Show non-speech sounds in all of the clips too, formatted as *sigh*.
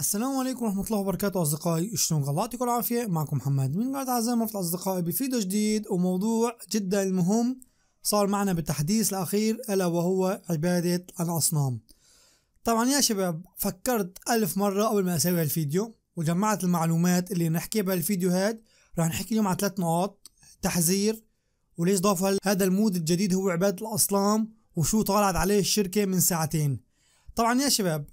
السلام عليكم ورحمة الله وبركاته أصدقائي شلون الله يعطيكم العافية معكم محمد من قناة عزام مرة أصدقائي بفيديو جديد وموضوع جدا مهم صار معنا بالتحديث الأخير ألا وهو عبادة الأصنام طبعا يا شباب فكرت ألف مرة قبل ما أسوي هالفيديو وجمعت المعلومات اللي نحكيها بهالفيديو هاد رح نحكي اليوم عن ثلاث نقاط تحذير وليش ضاف هذا المود الجديد هو عبادة الأصنام وشو طالعت عليه الشركة من ساعتين طبعا يا شباب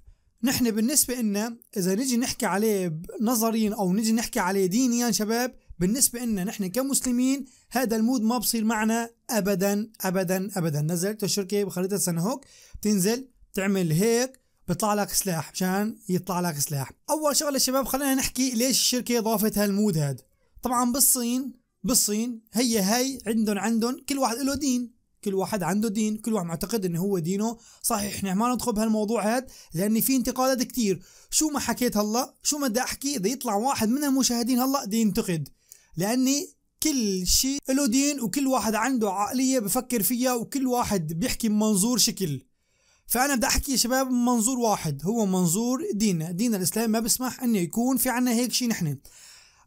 نحن بالنسبة إلنا إذا نجي نحكي عليه نظريا أو نجي نحكي عليه دينيا شباب بالنسبة إلنا نحن كمسلمين هذا المود ما بصير معنا أبدا أبدا أبدا نزلت الشركة بخريطة سنهوك تنزل تعمل هيك بيطلع لك سلاح مشان يطلع لك سلاح أول شغلة شباب خلينا نحكي ليش الشركة ضافت هالمود هذا طبعا بالصين بالصين هي هاي عندهم عندهم كل واحد له دين كل واحد عنده دين كل واحد معتقد انه هو دينه صحيح احنا ما ندخل بهالموضوع هذا لاني في انتقادات كثير شو ما حكيت هلا شو ما بدي احكي اذا يطلع واحد من المشاهدين هلا بده ينتقد لاني كل شيء له دين وكل واحد عنده عقليه بفكر فيها وكل واحد بيحكي منظور شكل فانا بدي احكي يا شباب من منظور واحد هو منظور ديننا دين الاسلام ما بيسمح انه يكون في عنا هيك شيء نحن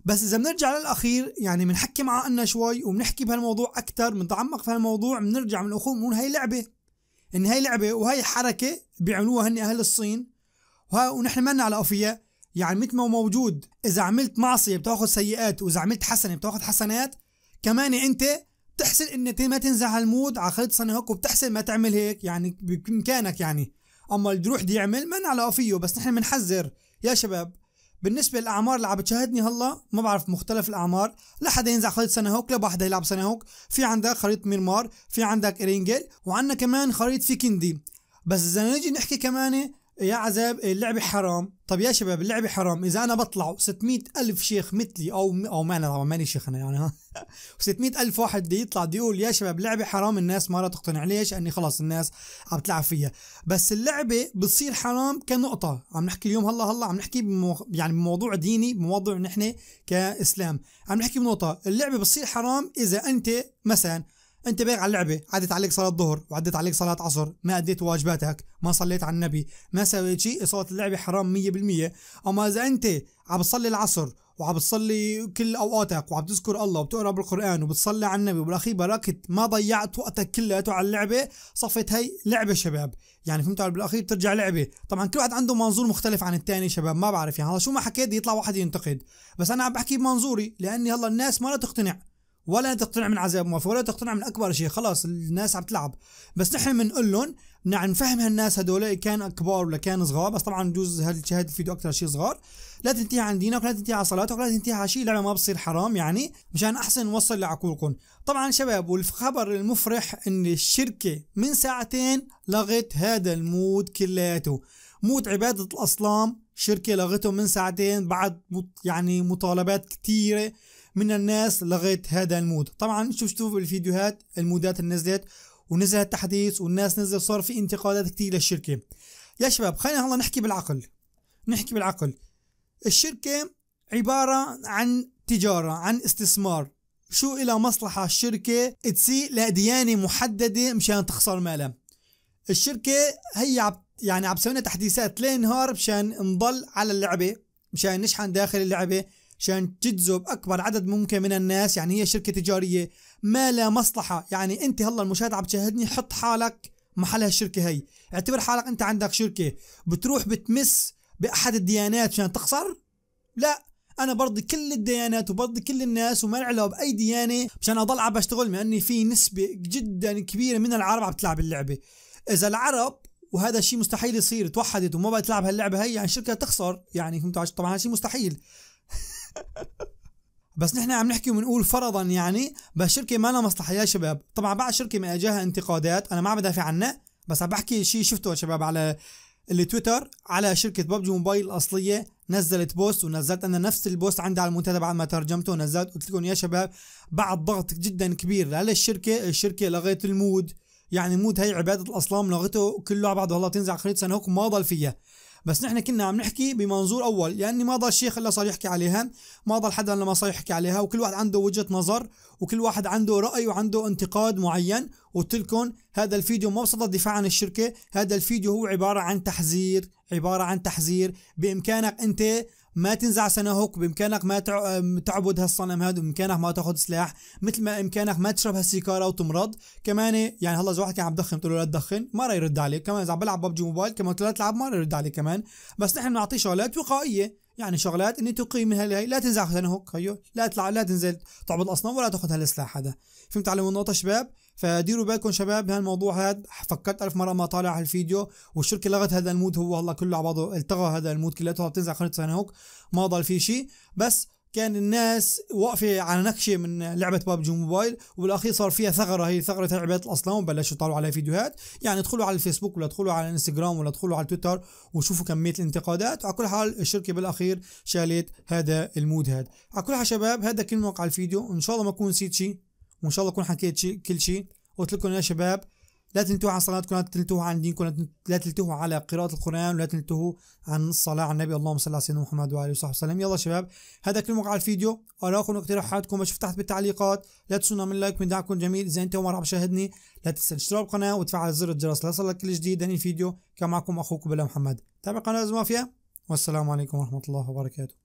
بس اذا بنرجع للاخير يعني بنحكي مع عنا شوي وبنحكي بهالموضوع اكثر بنتعمق في هالموضوع بنرجع بنقول بنقول هي لعبه ان هي لعبه وهي حركه بيعملوها هن اهل الصين ونحن منا على قفية يعني مثل ما هو موجود اذا عملت معصيه بتاخذ سيئات واذا عملت حسنه بتاخذ حسنات كمان انت بتحسن ان ما تنزع على على خريطه هيك وبتحسن ما تعمل هيك يعني بامكانك يعني اما اللي يروح دي يعمل من على قفيه بس نحن بنحذر يا شباب بالنسبة للأعمار اللي عم بتشاهدني هلا ما بعرف مختلف الأعمار لا حدا ينزع خريطة هوك لا حدا يلعب سنه هوك في عندك خريطة ميرمار في عندك إرينجل وعندنا كمان خريطة فيكندي بس إذا نيجي نحكي كمان يا عذاب إيه، اللعبة حرام طب يا شباب اللعبة حرام إذا أنا بطلع 600 ألف شيخ مثلي أو م... أو ما طبعا ماني شيخ أنا يعني *laughs* ها 600 ألف واحد بده يطلع بده يقول يا شباب لعبة حرام الناس ما تقتنع ليش؟ أني خلص الناس عم تلعب فيها بس اللعبة بتصير حرام كنقطة عم نحكي اليوم هلا هلا عم نحكي بمو... يعني بموضوع ديني بموضوع نحن كإسلام عم نحكي بنقطة اللعبة بتصير حرام إذا أنت مثلا انت بايع على اللعبه عدت عليك صلاه ظهر وعدت عليك صلاه عصر ما اديت واجباتك ما صليت على النبي ما سويت شيء صارت اللعبه حرام 100% اما اذا انت عم بتصلي العصر وعم بتصلي كل اوقاتك وعم تذكر الله وبتقرا بالقران وبتصلي على النبي وبالاخير بركت ما ضيعت وقتك كلياته على اللعبه صفت هي لعبه شباب يعني فهمت علي بالاخير بترجع لعبه طبعا كل واحد عنده منظور مختلف عن الثاني شباب ما بعرف يعني هلا شو ما حكيت يطلع واحد ينتقد بس انا عم بحكي بمنظوري لاني هلا الناس ما لا تقتنع ولا تقتنع من عذاب موفى ولا تقتنع من اكبر شيء خلاص الناس عم تلعب بس نحن بنقول لهم نعم نفهم هالناس هدول كان كبار ولا كان صغار بس طبعا بجوز هالشهاد الفيديو اكثر شيء صغار لا تنتهي عن دينك ولا تنتهي على صلاتك ولا تنتهي على شيء لعبه ما بصير حرام يعني مشان احسن نوصل لعقولكم طبعا شباب والخبر المفرح ان الشركه من ساعتين لغت هذا المود كلياته موت عباده الاصنام شركه لغته من ساعتين بعد يعني مطالبات كثيره من الناس لغايه هذا المود طبعا شفتوا بالفيديوهات الفيديوهات المودات اللي نزلت ونزل التحديث والناس نزل صار في انتقادات كثير للشركه يا شباب خلينا هلا نحكي بالعقل نحكي بالعقل الشركه عباره عن تجاره عن استثمار شو إلى مصلحة الشركة تسيء لديانة محددة مشان تخسر مالها الشركة هي عب يعني عم تسوي تحديثات ليل نهار مشان نضل على اللعبة مشان نشحن داخل اللعبة عشان تجذب أكبر عدد ممكن من الناس يعني هي شركة تجارية ما لا مصلحة يعني أنت هلا المشاهد عم تشاهدني حط حالك محل هالشركة هي اعتبر حالك أنت عندك شركة بتروح بتمس بأحد الديانات عشان تخسر لا انا برضي كل الديانات وبرضي كل الناس وما له باي ديانه مشان اضل عم بشتغل لاني في نسبه جدا كبيره من العرب عم تلعب اللعبه اذا العرب وهذا الشيء مستحيل يصير توحدت وما بقت تلعب هاللعبه هي يعني شركه تخسر يعني فهمتوا طبعا هذا شيء مستحيل بس نحن عم نحكي وبنقول فرضا يعني بس شركه ما لها مصلحه يا شباب طبعا بعد شركه ما اجاها انتقادات انا ما عم بدافع عنها بس عم بحكي شيء شفته يا شباب على اللي تويتر على شركه ببجي موبايل الاصليه نزلت بوست ونزلت انا نفس البوست عندي على المنتدى بعد ما ترجمته ونزلت قلت لكم يا شباب بعد ضغط جدا كبير على الشركه لغيت المود يعني مود هي عباده الاصنام لغته كله على بعضه والله تنزع خريطه هوك ما ضل فيها بس نحن كنا عم نحكي بمنظور اول لاني يعني ما ضل شيخ الا صار يحكي عليها ما ضل حدا لما صار يحكي عليها وكل واحد عنده وجهه نظر وكل واحد عنده راي وعنده انتقاد معين وقلت لكم هذا الفيديو ما بصدد الدفاع عن الشركه هذا الفيديو هو عباره عن تحذير عباره عن تحذير بامكانك انت ما تنزع سنهوك بامكانك ما تعبد هالصنم هذا بامكانك ما تاخذ سلاح مثل ما امكانك ما تشرب هالسيكاره وتمرض كمان يعني هلا اذا واحد كان عم بدخن بتقول له لا تدخن ما رح يرد عليك كمان اذا عم بلعب ببجي موبايل كمان لا تلعب ما رح يرد عليك كمان بس نحن بنعطيه شغلات وقائيه يعني شغلات اني تقيم من هاي لا تنزع سنهوك هيو لا تلعب لا تنزل تعبد الاصنام ولا تاخذ هالسلاح هذا فهمت علي النقطه شباب فديروا بالكم شباب هالموضوع هاد فكرت ألف مرة ما طالع هالفيديو والشركة لغت هذا المود هو والله كله على بعضه التغى هذا المود كلياته بتنزل قناة هوك ما ضل في شيء بس كان الناس واقفة على نكشة من لعبة بابجي موبايل وبالأخير صار فيها ثغرة هي ثغرة لعبات الأصلا وبلشوا يطلعوا عليها فيديوهات يعني ادخلوا على الفيسبوك ولا ادخلوا على الانستغرام ولا ادخلوا على تويتر وشوفوا كمية الانتقادات وعلى كل حال الشركة بالأخير شالت هذا المود هذا على كل حال شباب هذا كل موقع الفيديو إن شاء الله ما أكون نسيت شيء وان شاء الله اكون حكيت شي كل شيء قلت لكم يا شباب لا تنتهوا عن صلاتكم لا تنتهوا عن دينكم لا تنتهوا على قراءة القرآن ولا تنتهوا عن الصلاة على النبي اللهم صل على سيدنا محمد وعلى آله وصحبه وسلم يلا شباب هذا كل على الفيديو آراءكم واقتراحاتكم بشوف تحت بالتعليقات لا تنسونا من لايك من دعمكم جميل إذا أنت أول مرة عم تشاهدني لا تنسى الاشتراك بالقناة وتفعل زر الجرس ليصلك كل جديد عن الفيديو كان معكم أخوكم بلا محمد تابع قناة مافيا والسلام عليكم ورحمة الله وبركاته